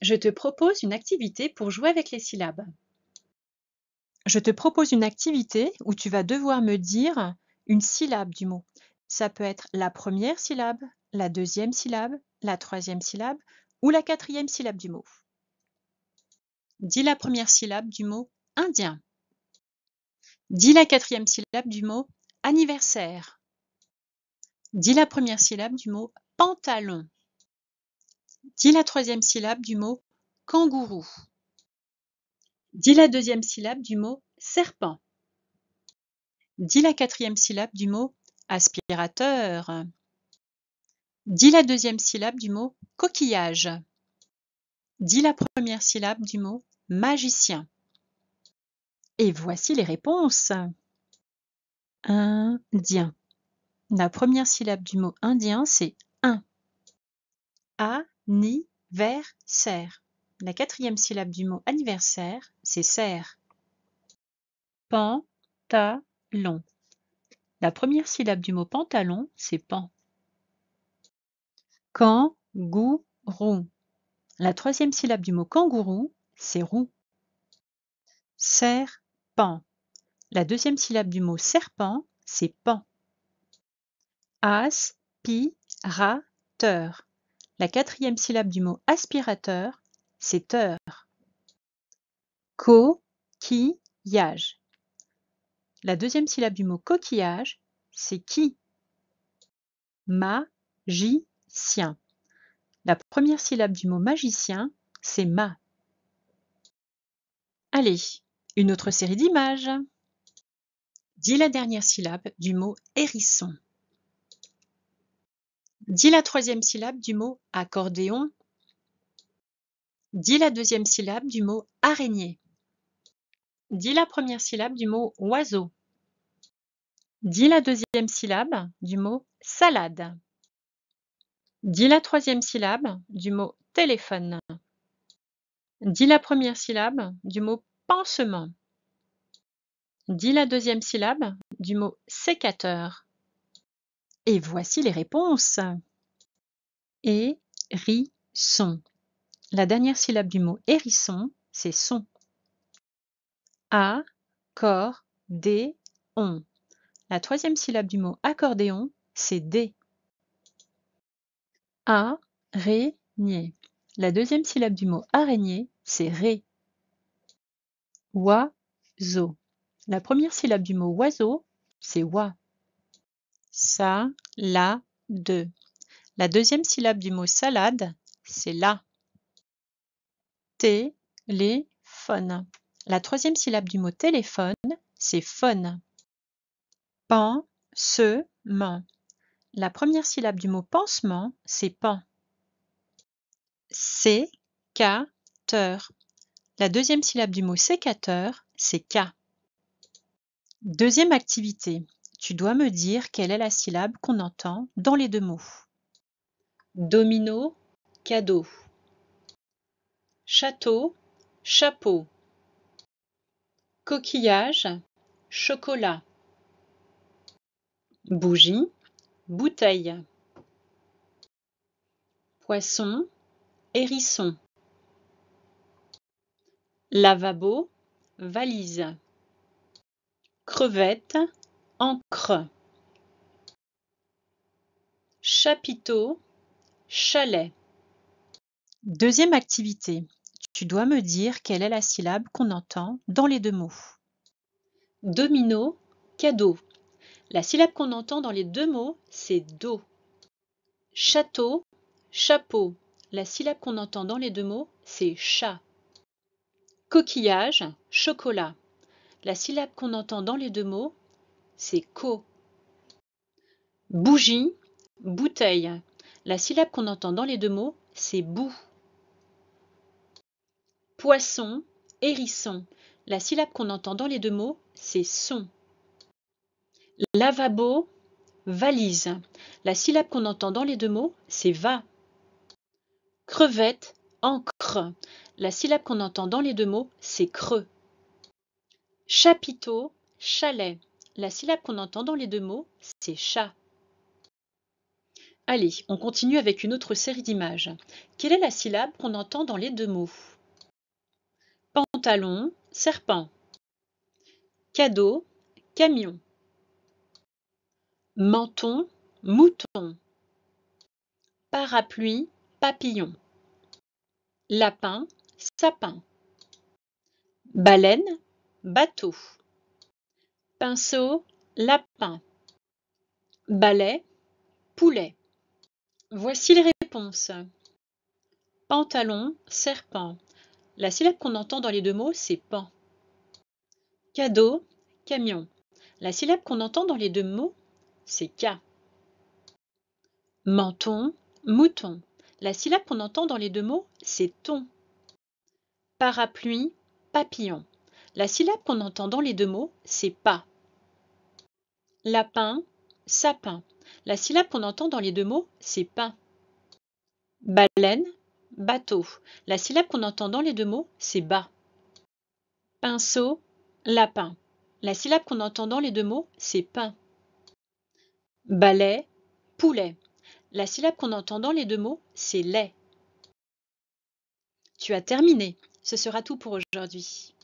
Je te propose une activité pour jouer avec les syllabes. Je te propose une activité où tu vas devoir me dire une syllabe du mot. Ça peut être la première syllabe, la deuxième syllabe, la troisième syllabe ou la quatrième syllabe du mot. Dis la première syllabe du mot indien. Dis la quatrième syllabe du mot anniversaire. Dis la première syllabe du mot pantalon. Dis la troisième syllabe du mot kangourou. Dis la deuxième syllabe du mot serpent. Dis la quatrième syllabe du mot aspirateur. Dis la deuxième syllabe du mot coquillage. Dis la première syllabe du mot magicien. Et voici les réponses. Indien. La première syllabe du mot indien, c'est un. A ni, vers, serre. La quatrième syllabe du mot anniversaire, c'est serre. Pan, ta, long. La première syllabe du mot pantalon, c'est pan. Can, gou, rou. La troisième syllabe du mot kangourou, c'est roux. pan. La deuxième syllabe du mot serpent, c'est pan. As, Aspirateur. La quatrième syllabe du mot aspirateur, c'est teur. Co-qui-yage. La deuxième syllabe du mot coquillage, c'est qui. sien. La première syllabe du mot magicien, c'est ma. Allez, une autre série d'images. Dis la dernière syllabe du mot hérisson. Dis la troisième syllabe du mot accordéon. Dis la deuxième syllabe du mot araignée. Dis la première syllabe du mot oiseau. Dis la deuxième syllabe du mot salade. Dis la troisième syllabe du mot téléphone. Dis la première syllabe du mot pansement. Dis la deuxième syllabe du mot sécateur. Et voici les réponses hérisson. La dernière syllabe du mot hérisson, c'est son. A, on. La troisième syllabe du mot accordéon, c'est dé. La deuxième syllabe du mot araignée, c'est ré. Oiseau. La première syllabe du mot oiseau, c'est wa. Ça, la, deux. La deuxième syllabe du mot salade, c'est la. Téléphone. La troisième syllabe du mot téléphone, c'est phone. Pansement. La première syllabe du mot pansement, c'est pan. teur. La deuxième syllabe du mot sécateur, c'est ca. Deuxième activité. Tu dois me dire quelle est la syllabe qu'on entend dans les deux mots domino, cadeau. Château, chapeau. Coquillage, chocolat. Bougie, bouteille. Poisson, hérisson. Lavabo, valise. Crevette, encre. Chapiteau, Chalet. Deuxième activité. Tu dois me dire quelle est la syllabe qu'on entend dans les deux mots. Domino, cadeau. La syllabe qu'on entend dans les deux mots, c'est do. Château, chapeau. La syllabe qu'on entend dans les deux mots, c'est chat. Coquillage, chocolat. La syllabe qu'on entend dans les deux mots, c'est co. Bougie, bouteille. La syllabe qu'on entend dans les deux mots, c'est bou. Poisson, hérisson. La syllabe qu'on entend dans les deux mots, c'est son. Lavabo, valise. La syllabe qu'on entend dans les deux mots, c'est va. Crevette, encre. La syllabe qu'on entend dans les deux mots, c'est creux. Chapiteau, chalet. La syllabe qu'on entend dans les deux mots, c'est chat. Allez, on continue avec une autre série d'images. Quelle est la syllabe qu'on entend dans les deux mots Pantalon, serpent. Cadeau, camion. Menton, mouton. Parapluie, papillon. Lapin, sapin. Baleine, bateau. Pinceau, lapin. Balai, poulet. Voici les réponses. Pantalon, serpent. La syllabe qu'on entend dans les deux mots, c'est pan. Cadeau, camion. La syllabe qu'on entend dans les deux mots, c'est ca. Menton, mouton. La syllabe qu'on entend dans les deux mots, c'est ton. Parapluie, papillon. La syllabe qu'on entend dans les deux mots, c'est pas. Lapin, sapin. La syllabe qu'on entend dans les deux mots, c'est pain. Baleine, bateau. La syllabe qu'on entend dans les deux mots, c'est bas. Pinceau, lapin. La syllabe qu'on entend dans les deux mots, c'est pain. Balai, poulet. La syllabe qu'on entend dans les deux mots, c'est lait. Tu as terminé. Ce sera tout pour aujourd'hui.